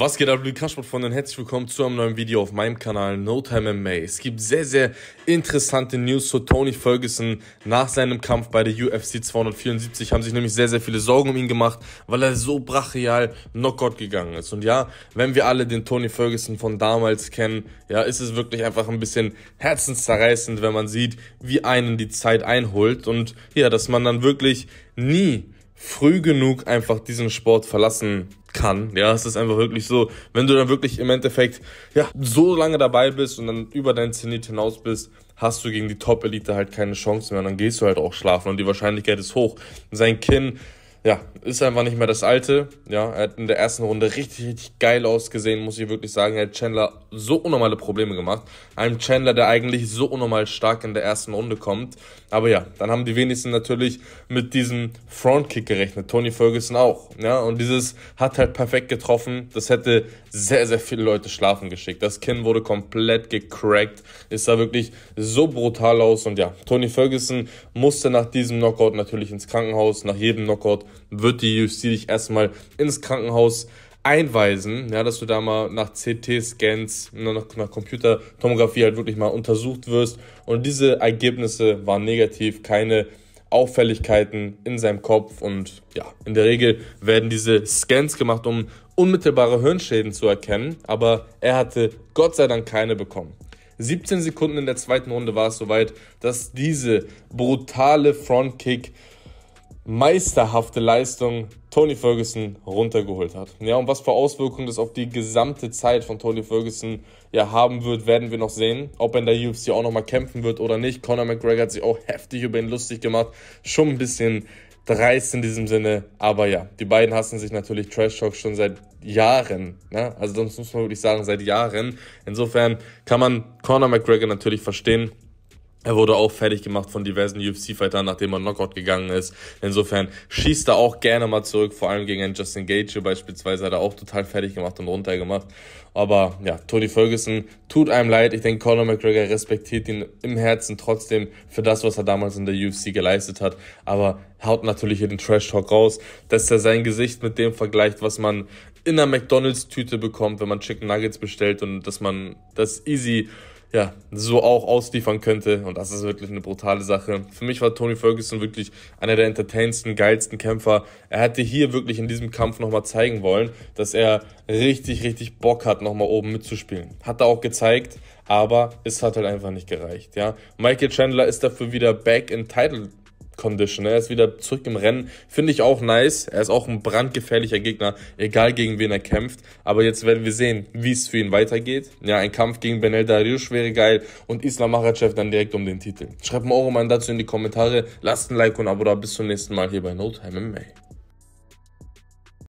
Was geht ab, liebe von und herzlich willkommen zu einem neuen Video auf meinem Kanal No Time MMA. Es gibt sehr, sehr interessante News zu Tony Ferguson. Nach seinem Kampf bei der UFC 274 haben sich nämlich sehr, sehr viele Sorgen um ihn gemacht, weil er so brachial Knockout gegangen ist. Und ja, wenn wir alle den Tony Ferguson von damals kennen, ja, ist es wirklich einfach ein bisschen herzenszerreißend, wenn man sieht, wie einen die Zeit einholt und ja, dass man dann wirklich nie früh genug einfach diesen Sport verlassen kann. Ja, es ist einfach wirklich so, wenn du dann wirklich im Endeffekt ja, so lange dabei bist und dann über dein Zenit hinaus bist, hast du gegen die Top-Elite halt keine Chance mehr. Und dann gehst du halt auch schlafen und die Wahrscheinlichkeit ist hoch. Sein Kinn ja, ist einfach nicht mehr das alte. Ja, er hat in der ersten Runde richtig, richtig geil ausgesehen, muss ich wirklich sagen. Er hat Chandler so unnormale Probleme gemacht. Einem Chandler, der eigentlich so unnormal stark in der ersten Runde kommt. Aber ja, dann haben die wenigsten natürlich mit diesem Frontkick gerechnet. Tony Ferguson auch. Ja, und dieses hat halt perfekt getroffen. Das hätte sehr, sehr viele Leute schlafen geschickt. Das Kinn wurde komplett gecrackt. Ist da wirklich so brutal aus. Und ja, Tony Ferguson musste nach diesem Knockout natürlich ins Krankenhaus. Nach jedem Knockout wird die Justiz dich erstmal ins Krankenhaus einweisen, ja, dass du da mal nach CT-Scans, ne, nach, nach Computertomographie halt wirklich mal untersucht wirst. Und diese Ergebnisse waren negativ, keine Auffälligkeiten in seinem Kopf. Und ja, in der Regel werden diese Scans gemacht, um unmittelbare Hirnschäden zu erkennen. Aber er hatte Gott sei Dank keine bekommen. 17 Sekunden in der zweiten Runde war es soweit, dass diese brutale Frontkick meisterhafte Leistung Tony Ferguson runtergeholt hat. Ja, und was für Auswirkungen das auf die gesamte Zeit von Tony Ferguson ja haben wird, werden wir noch sehen. Ob er in der UFC auch nochmal kämpfen wird oder nicht. Conor McGregor hat sich auch heftig über ihn lustig gemacht. Schon ein bisschen dreist in diesem Sinne. Aber ja, die beiden hassen sich natürlich Trash Talk schon seit Jahren. Ne? Also sonst muss man wirklich sagen, seit Jahren. Insofern kann man Conor McGregor natürlich verstehen er wurde auch fertig gemacht von diversen UFC-Fightern, nachdem er Knockout gegangen ist. Insofern schießt er auch gerne mal zurück, vor allem gegen einen Justin Gage beispielsweise hat er auch total fertig gemacht und runtergemacht. Aber ja, Tony Ferguson tut einem leid. Ich denke, Conor McGregor respektiert ihn im Herzen trotzdem für das, was er damals in der UFC geleistet hat. Aber haut natürlich hier den Trash-Talk raus, dass er sein Gesicht mit dem vergleicht, was man in einer McDonalds-Tüte bekommt, wenn man Chicken Nuggets bestellt und dass man das easy ja, so auch ausliefern könnte. Und das ist wirklich eine brutale Sache. Für mich war Tony Ferguson wirklich einer der entertainsten, geilsten Kämpfer. Er hätte hier wirklich in diesem Kampf nochmal zeigen wollen, dass er richtig, richtig Bock hat, nochmal oben mitzuspielen. Hat er auch gezeigt, aber es hat halt einfach nicht gereicht, ja. Michael Chandler ist dafür wieder back in Title Condition. Er ist wieder zurück im Rennen. Finde ich auch nice. Er ist auch ein brandgefährlicher Gegner, egal gegen wen er kämpft. Aber jetzt werden wir sehen, wie es für ihn weitergeht. Ja, ein Kampf gegen Benel Dariush wäre geil und Islam Makhachev dann direkt um den Titel. Schreibt mir auch mal dazu in die Kommentare. Lasst ein Like und ein Abo da. Bis zum nächsten Mal hier bei No Time MMA.